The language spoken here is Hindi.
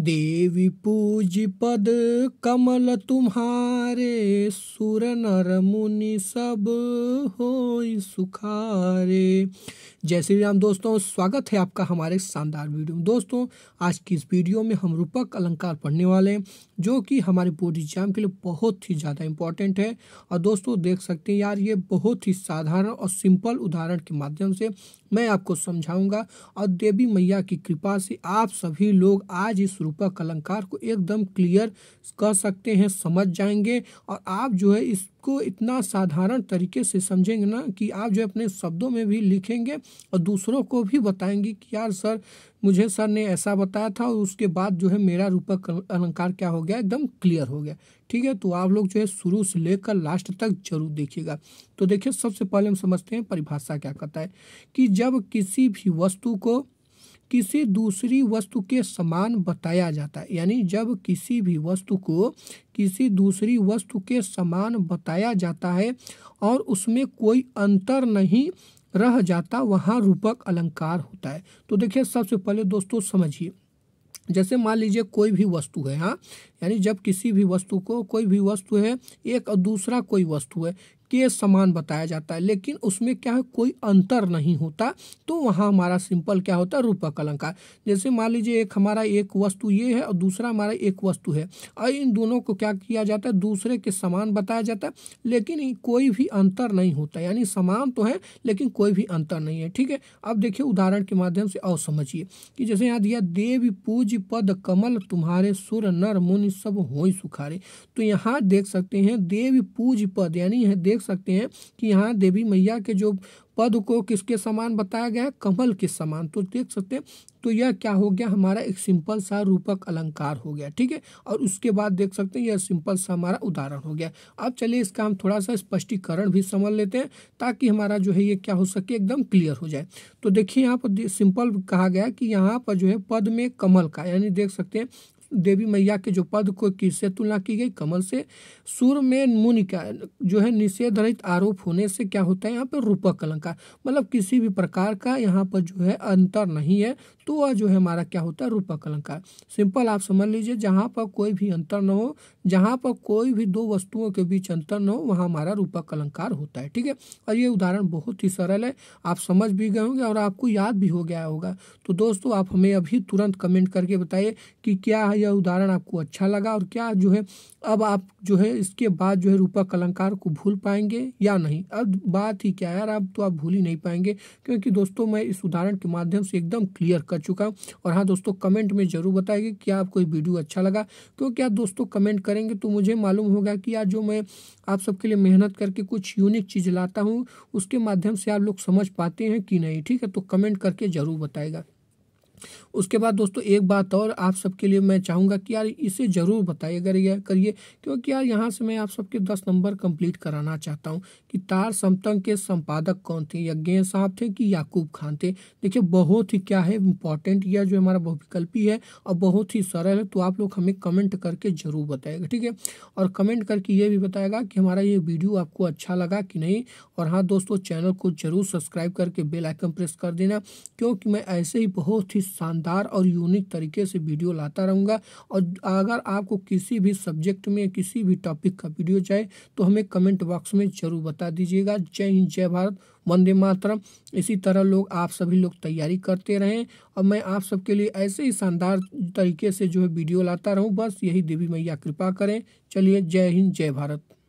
देवी पूज पद कमल तुम्हारे सुर नर मुनि सब हो सुखारे जय श्री राम दोस्तों स्वागत है आपका हमारे शानदार वीडियो में दोस्तों आज की इस वीडियो में हम रूपक अलंकार पढ़ने वाले हैं जो कि हमारे बोर्ड एग्जाम के लिए बहुत ही ज़्यादा इंपॉर्टेंट है और दोस्तों देख सकते हैं यार ये बहुत ही साधारण और सिंपल उदाहरण के माध्यम से मैं आपको समझाऊंगा और देवी मैया की कृपा से आप सभी लोग आज इस रूपक अलंकार को एकदम क्लियर कर सकते हैं समझ जाएंगे और आप जो है इसको इतना साधारण तरीके से समझेंगे ना कि आप जो है अपने शब्दों में भी लिखेंगे और दूसरों को भी बताएंगे कि यार सर मुझे सर ने ऐसा बताया था और उसके बाद जो है मेरा रूपक अलंकार क्या हो गया एकदम क्लियर हो गया ठीक है तो आप लोग जो है शुरू से लेकर लास्ट तक जरूर देखिएगा तो देखिए सबसे पहले हम समझते हैं परिभाषा क्या कहता है कि जब किसी भी वस्तु को किसी दूसरी वस्तु के समान बताया जाता है यानी जब किसी भी वस्तु को किसी दूसरी वस्तु के समान बताया जाता है और उसमें कोई अंतर नहीं रह जाता वहाँ रूपक अलंकार होता है तो देखिए सबसे पहले दोस्तों समझिए जैसे मान लीजिए कोई भी वस्तु है हाँ यानी जब किसी भी वस्तु को कोई भी वस्तु है एक और दूसरा कोई वस्तु है के समान बताया जाता है लेकिन उसमें क्या है कोई अंतर नहीं होता तो वहाँ हमारा सिंपल क्या होता है रूपक अलंकार जैसे मान लीजिए एक हमारा एक वस्तु ये है और दूसरा हमारा एक वस्तु है और इन दोनों को क्या किया जाता है दूसरे के समान बताया जाता है लेकिन कोई भी अंतर नहीं होता यानी समान तो है लेकिन कोई भी अंतर नहीं है ठीक है अब देखिए उदाहरण के माध्यम से और समझिए कि जैसे यहाँ दिया देव पूज पद कमल तुम्हारे सुर नर मुनि सब हो सुखारे तो यहाँ देख सकते हैं देव पूज पद यानी देख सकते हैं कि यहाँ देवी मैया के जो पद को किसके समान बताया गया है कमल के समान तो देख सकते हैं तो यह क्या हो गया हमारा एक सिंपल सा रूपक अलंकार हो गया ठीक है और उसके बाद देख सकते हैं यह सिंपल सा हमारा उदाहरण हो गया अब चलिए इसका हम थोड़ा सा स्पष्टीकरण भी समझ लेते हैं ताकि हमारा जो है ये क्या हो सके एकदम क्लियर हो जाए तो देखिए यहाँ पर सिंपल कहा गया कि यहाँ पर जो है पद में कमल का यानी देख सकते हैं देवी मैया के जो पद को किससे तुलना की गई कमल से सुर में मुनि का जो है निषेध रहित आरोप होने से क्या होता है यहाँ पर रूपक अलंकार मतलब किसी भी प्रकार का यहाँ पर जो है अंतर नहीं है तो वह जो है हमारा क्या होता है रूपक अलंकार सिंपल आप समझ लीजिए जहाँ पर कोई भी अंतर न हो जहाँ पर कोई भी दो वस्तुओं के बीच अंतर न हो वहाँ हमारा रूपक अलंकार होता है ठीक है और ये उदाहरण बहुत ही सरल है आप समझ भी गए होंगे और आपको याद भी हो गया होगा तो दोस्तों आप हमें अभी तुरंत कमेंट करके बताइए कि क्या है यह उदाहरण आपको अच्छा लगा और क्या जो है अब आप जो है इसके बाद जो है रूपक अलंकार को भूल पाएंगे या नहीं अब बात ही क्या यार अब तो आप भूल ही नहीं पाएंगे क्योंकि दोस्तों मैं इस उदाहरण के माध्यम से एकदम क्लियर कर चुका हूँ और हाँ दोस्तों कमेंट में ज़रूर बताएंगे कि आपको ये वीडियो अच्छा लगा तो क्योंकि आप दोस्तों कमेंट करेंगे तो मुझे मालूम होगा कि यार जो मैं आप सबके लिए मेहनत करके कुछ यूनिक चीज़ लाता हूँ उसके माध्यम से आप लोग समझ पाते हैं कि नहीं ठीक है तो कमेंट करके ज़रूर बताएगा उसके बाद दोस्तों एक बात और आप सबके लिए मैं चाहूँगा कि यार इसे ज़रूर बताइए अगर यह करिए क्योंकि यार यहाँ से मैं आप सबके दस नंबर कंप्लीट कराना चाहता हूँ कि तार समतंग के संपादक कौन थे यज्ञ साहब थे कि याकूब खान थे देखिए बहुत ही क्या है इंपॉर्टेंट यह जो हमारा बहुविकल्पी है और बहुत ही सरल है तो आप लोग हमें कमेंट करके ज़रूर बताएगा ठीक है और कमेंट करके ये भी बताएगा कि हमारा ये वीडियो आपको अच्छा लगा कि नहीं और हाँ दोस्तों चैनल को जरूर सब्सक्राइब करके बेलाइकन प्रेस कर देना क्योंकि मैं ऐसे ही बहुत ही शानदार और यूनिक तरीके से वीडियो लाता रहूँगा और अगर आपको किसी भी सब्जेक्ट में किसी भी टॉपिक का वीडियो चाहिए तो हमें कमेंट बॉक्स में ज़रूर बता दीजिएगा जय हिंद जय भारत वंदे मातरम इसी तरह लोग आप सभी लोग तैयारी करते रहें और मैं आप सबके लिए ऐसे ही शानदार तरीके से जो है वीडियो लाता रहूँ बस यही देवी मैया कृपा करें चलिए जय हिंद जय भारत